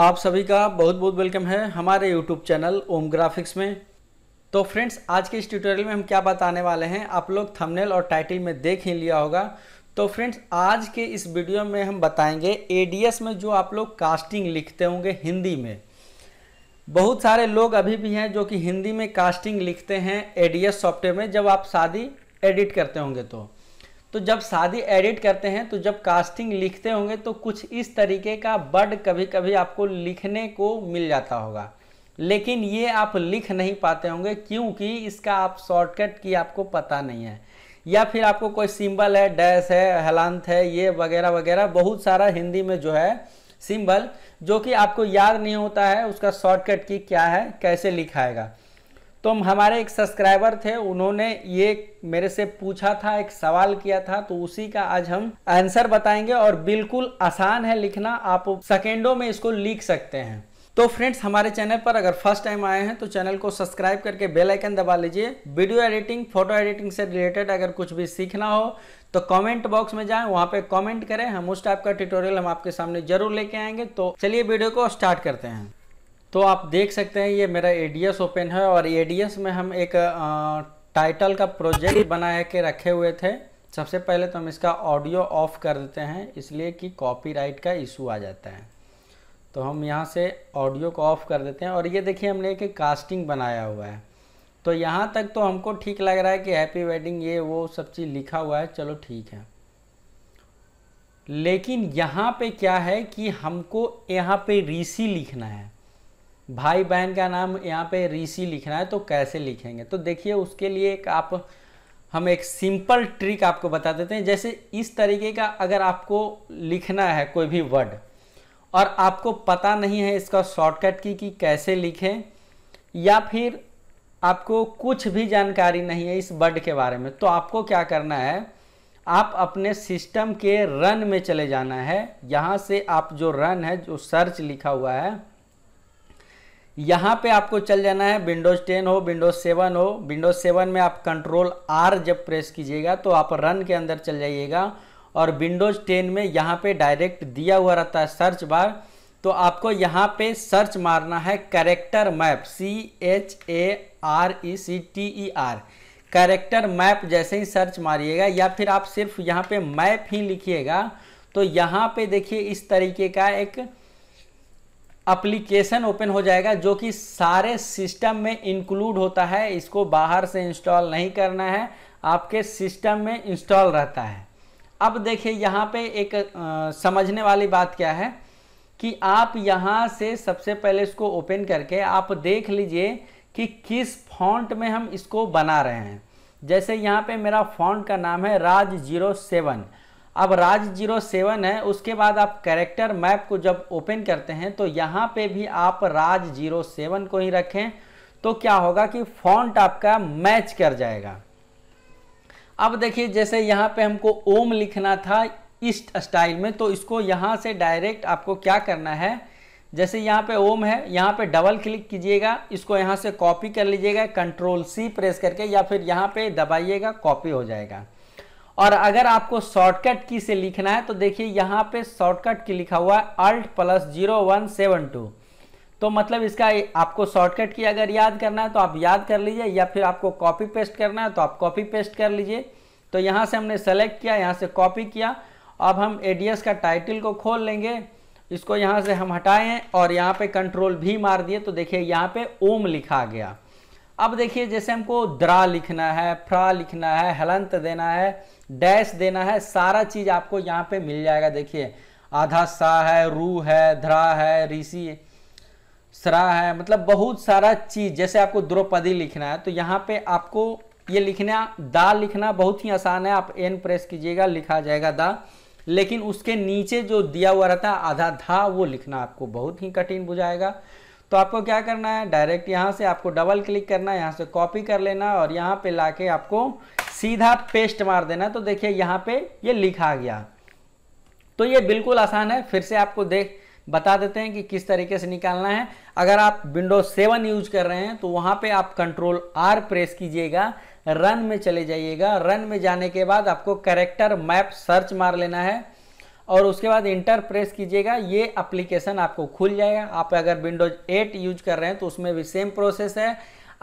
आप सभी का बहुत बहुत वेलकम है हमारे यूट्यूब चैनल ओम ग्राफिक्स में तो फ्रेंड्स आज के इस ट्यूटोरियल में हम क्या बताने वाले हैं आप लोग थंबनेल और टाइटल में देख ही लिया होगा तो फ्रेंड्स आज के इस वीडियो में हम बताएंगे एडीएस में जो आप लोग कास्टिंग लिखते होंगे हिंदी में बहुत सारे लोग अभी भी हैं जो कि हिंदी में कास्टिंग लिखते हैं ए सॉफ्टवेयर में जब आप शादी एडिट करते होंगे तो तो जब शादी एडिट करते हैं तो जब कास्टिंग लिखते होंगे तो कुछ इस तरीके का वर्ड कभी कभी आपको लिखने को मिल जाता होगा लेकिन ये आप लिख नहीं पाते होंगे क्योंकि इसका आप शॉर्टकट की आपको पता नहीं है या फिर आपको कोई सिंबल है डैश है हलांत है ये वगैरह वगैरह बहुत सारा हिंदी में जो है सिंबल जो कि आपको याद नहीं होता है उसका शॉर्टकट की क्या है कैसे लिखाएगा तो हमारे एक सब्सक्राइबर थे उन्होंने ये मेरे से पूछा था एक सवाल किया था तो उसी का आज हम आंसर बताएंगे और बिल्कुल आसान है लिखना आप सेकेंडों में इसको लिख सकते हैं तो फ्रेंड्स हमारे चैनल पर अगर फर्स्ट टाइम आए हैं तो चैनल को सब्सक्राइब करके बेल आइकन दबा लीजिए वीडियो एडिटिंग फोटो एडिटिंग से रिलेटेड अगर कुछ भी सीखना हो तो कमेंट बॉक्स में जाएं वहां पे कमेंट करें हम उस टाइप का ट्यूटोरियल हम आपके सामने जरूर लेके आएंगे तो चलिए वीडियो को स्टार्ट करते हैं तो आप देख सकते हैं ये मेरा एस ओपन है और एस में हम एक टाइटल का प्रोजेक्ट बना के रखे हुए थे सबसे पहले तो हम इसका ऑडियो ऑफ कर देते हैं इसलिए कि कॉपीराइट का इशू आ जाता है तो हम यहाँ से ऑडियो को ऑफ कर देते हैं और ये देखिए हमने एक कास्टिंग बनाया हुआ है तो यहाँ तक तो हमको ठीक लग रहा है कि हैप्पी वेडिंग ये वो सब चीज़ लिखा हुआ है चलो ठीक है लेकिन यहाँ पे क्या है कि हमको यहाँ पे ऋषि लिखना है भाई बहन का नाम यहाँ पे ऋषि लिखना है तो कैसे लिखेंगे तो देखिए उसके लिए एक आप हम एक सिंपल ट्रिक आपको बता देते हैं जैसे इस तरीके का अगर आपको लिखना है कोई भी वर्ड और आपको पता नहीं है इसका शॉर्टकट की कि कैसे लिखें या फिर आपको कुछ भी जानकारी नहीं है इस वर्ड के बारे में तो आपको क्या करना है आप अपने सिस्टम के रन में चले जाना है यहाँ से आप जो रन है जो सर्च लिखा हुआ है यहाँ पे आपको चल जाना है विंडोज़ 10 हो विंडोज़ 7 हो विंडोज़ 7 में आप कंट्रोल आर जब प्रेस कीजिएगा तो आप रन के अंदर चल जाइएगा और विंडोज़ 10 में यहाँ पे डायरेक्ट दिया हुआ रहता है सर्च बार तो आपको यहाँ पे सर्च मारना है character map C H A R A C T E R character map जैसे ही सर्च मारिएगा या फिर आप सिर्फ यहाँ पे मैप ही लिखिएगा तो यहाँ पे देखिए इस तरीके का एक अप्लीकेशन ओपन हो जाएगा जो कि सारे सिस्टम में इंक्लूड होता है इसको बाहर से इंस्टॉल नहीं करना है आपके सिस्टम में इंस्टॉल रहता है अब देखिए यहाँ पे एक आ, समझने वाली बात क्या है कि आप यहाँ से सबसे पहले इसको ओपन करके आप देख लीजिए कि किस फॉन्ट में हम इसको बना रहे हैं जैसे यहाँ पे मेरा फॉन्ट का नाम है राज जीरो सेवन अब राज जीरो सेवन है उसके बाद आप कैरेक्टर मैप को जब ओपन करते हैं तो यहाँ पे भी आप राज जीरो सेवन को ही रखें तो क्या होगा कि फॉन्ट आपका मैच कर जाएगा अब देखिए जैसे यहाँ पे हमको ओम लिखना था ईस्ट स्टाइल में तो इसको यहाँ से डायरेक्ट आपको क्या करना है जैसे यहाँ पे ओम है यहाँ पे डबल क्लिक कीजिएगा इसको यहाँ से कॉपी कर लीजिएगा कंट्रोल सी प्रेस करके या फिर यहाँ पे दबाइएगा कॉपी हो जाएगा और अगर आपको शॉर्टकट की से लिखना है तो देखिए यहाँ पे शॉर्टकट की लिखा हुआ है alt plus zero one seven two तो मतलब इसका आपको शॉर्टकट की अगर याद करना है तो आप याद कर लीजिए या फिर आपको कॉपी पेस्ट करना है तो आप कॉपी पेस्ट कर लीजिए तो यहाँ से हमने सेलेक्ट किया यहाँ से कॉपी किया अब हम एस का टाइटल को खोल लेंगे इसको यहाँ से हम हटाएँ और यहाँ पर कंट्रोल भी मार दिए तो देखिए यहाँ पर ओम लिखा गया अब देखिए जैसे हमको द्रा लिखना है फ्रा लिखना है हलंत देना है डैश देना है सारा चीज आपको यहाँ पे मिल जाएगा देखिए आधा सा है रू है ध्रा है ऋषि सरा है मतलब बहुत सारा चीज जैसे आपको द्रौपदी लिखना है तो यहाँ पे आपको ये लिखना दा लिखना बहुत ही आसान है आप एन प्रेस कीजिएगा लिखा जाएगा दा लेकिन उसके नीचे जो दिया हुआ रहता है आधा धा वो लिखना आपको बहुत ही कठिन बुझाएगा तो आपको क्या करना है डायरेक्ट यहाँ से आपको डबल क्लिक करना है यहाँ से कॉपी कर लेना और यहाँ पे लाके आपको सीधा पेस्ट मार देना तो देखिए यहाँ पे ये लिखा गया तो ये बिल्कुल आसान है फिर से आपको देख बता देते हैं कि किस तरीके से निकालना है अगर आप विंडोज सेवन यूज कर रहे हैं तो वहाँ पे आप कंट्रोल आर प्रेस कीजिएगा रन में चले जाइएगा रन में जाने के बाद आपको करेक्टर मैप सर्च मार लेना है और उसके बाद इंटर प्रेस कीजिएगा ये अप्लीकेशन आपको खुल जाएगा आप अगर विंडोज एट यूज कर रहे हैं तो उसमें भी सेम प्रोसेस है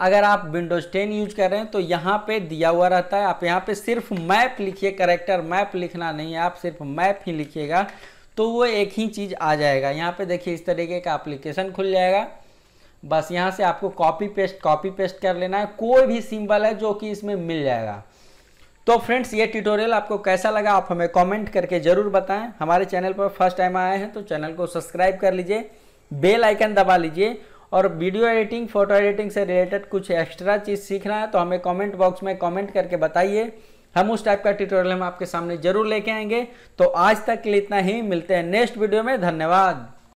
अगर आप विंडोज 10 यूज कर रहे हैं तो यहाँ पे दिया हुआ रहता है आप यहाँ पे सिर्फ मैप लिखिए करेक्टर मैप लिखना नहीं है आप सिर्फ मैप ही लिखिएगा तो वो एक ही चीज़ आ जाएगा यहाँ पे देखिए इस तरीके का एप्लीकेशन खुल जाएगा बस यहाँ से आपको कॉपी पेस्ट कॉपी पेस्ट कर लेना है कोई भी सिंबल है जो कि इसमें मिल जाएगा तो फ्रेंड्स ये ट्यूटोरियल आपको कैसा लगा आप हमें कमेंट करके ज़रूर बताएं हमारे चैनल पर फर्स्ट टाइम आए हैं तो चैनल को सब्सक्राइब कर लीजिए बेल आइकन दबा लीजिए और वीडियो एडिटिंग फोटो एडिटिंग से रिलेटेड कुछ एक्स्ट्रा चीज़ सीखना है तो हमें कमेंट बॉक्स में कमेंट करके बताइए हम उस टाइप का ट्यूटोरियल हम आपके सामने जरूर लेके आएंगे तो आज तक के लिए इतना ही मिलते हैं नेक्स्ट वीडियो में धन्यवाद